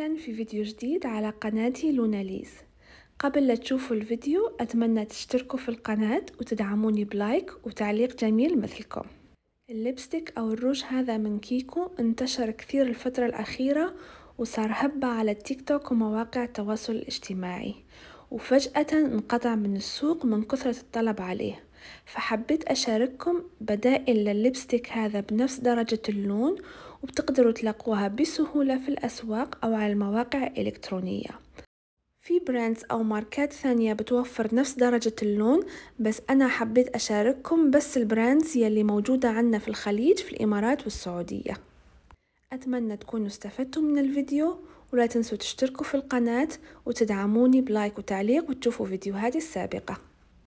أهلا في فيديو جديد على قناتي لوناليز قبل لا تشوفوا الفيديو أتمنى تشتركوا في القناة وتدعموني بلايك وتعليق جميل مثلكم اللبستيك أو الروج هذا من كيكو انتشر كثير الفترة الأخيرة وصار هبة على التيك توك ومواقع التواصل الاجتماعي وفجأة انقطع من السوق من كثرة الطلب عليه فحبيت أشارككم بدائل لللبستيك هذا بنفس درجة اللون وبتقدروا تلاقوها بسهولة في الأسواق أو على المواقع الإلكترونية في براندز أو ماركات ثانية بتوفر نفس درجة اللون بس أنا حبيت أشارككم بس البراندز يلي موجودة عنا في الخليج في الإمارات والسعودية أتمنى تكونوا استفدتم من الفيديو ولا تنسوا تشتركوا في القناة وتدعموني بلايك وتعليق وتشوفوا فيديوهاتي السابقة